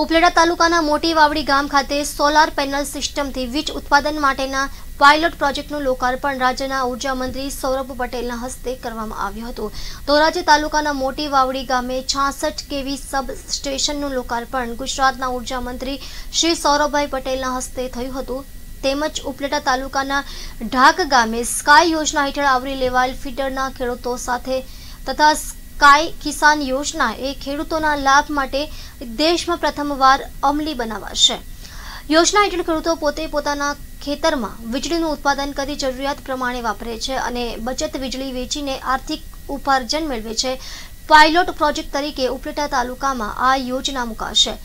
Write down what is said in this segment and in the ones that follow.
ઉપલેટા તાલુકાના મોટી વાવડી ગામ ખાતે સોલાર પેનલ સિસ્ટમથી વીજ ઉત્પાદન માટેના પાયલોટ પ્રોજેક્ટનું લોકાર્પણ રાજ્યના ઉર્જા મંત્રી સૌરભ પટેલના હસ્તે કરવામાં આવ્યું હતું ધોરાજી તાલુકાના મોટી વાવડી ગામે છાસઠ કેવી સબ સ્ટેશનનું લોકાર્પણ ગુજરાતના ઉર્જા મંત્રી શ્રી સૌરભભાઈ પટેલના હસ્તે થયું હતું તેમજ ઉપલેટા તાલુકાના ઢાક ગામે સ્કાય યોજના હેઠળ આવરી લેવાયેલ ફીડરના ખેડૂતો સાથે તથા કાય કિસાન યોજના એ ખેડૂતોના લાભ માટે દેશમાં પ્રથમવાર અમલી બનાવાશે યોજના હેઠળ ખેડૂતો પોતે પોતાના ખેતરમાં વીજળીનું ઉત્પાદન કરી જરૂરિયાત પ્રમાણે વાપરે છે અને બચત વીજળી વેચીને આર્થિક ઉપાર્જન મેળવે છે પાયલોટ પ્રોજેક્ટ તરીકે ઉપલેટા તાલુકામાં આ યોજના મુકાશે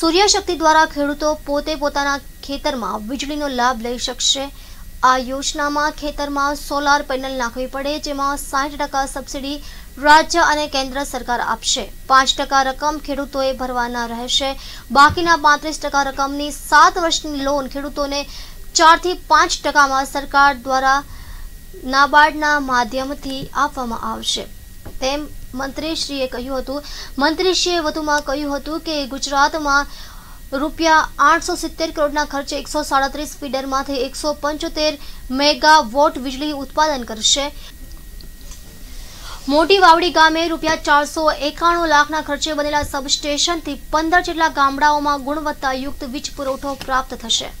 સૂર્યશક્તિ દ્વારા ખેડૂતો પોતે પોતાના ખેતરમાં વીજળીનો લાભ લઈ શકશે આ યોજનામાં ખેતરમાં સોલાર પેનલ નાખવી પડે જેમાં સાઠ ટકા સબસીડી રાજ્ય અને કેન્દ્ર સરકાર આપશે પાંચ ટકા રકમ ખેડૂતોએ ભરવાના રહેશે બાકીના પાંત્રીસ ટકા રકમની સાત વર્ષની લોન ખેડૂતોને ચારથી પાંચ ટકામાં સરકાર દ્વારા નાબાર્ડના માધ્યમથી આપવામાં આવશે તેમ મંત્રીશ્રીએ કહ્યું હતું મંત્રીશ્રીએ વધુમાં કહ્યું હતું કે ગુજરાતમાં રૂપિયા આઠસો સિત્તેર કરોડના ખર્ચે એકસો સાડત્રીસ ફીડરમાંથી એકસો પંચોતેર મેગાવોટ વીજળી ઉત્પાદન કરશે મોટી વાવડી ગામે રૂપિયા ચારસો એકાણું લાખના ખર્ચે બનેલા સબસ્ટેશનથી પંદર જેટલા ગામડાઓમાં ગુણવત્તાયુક્ત વીજ પુરવઠો પ્રાપ્ત થશે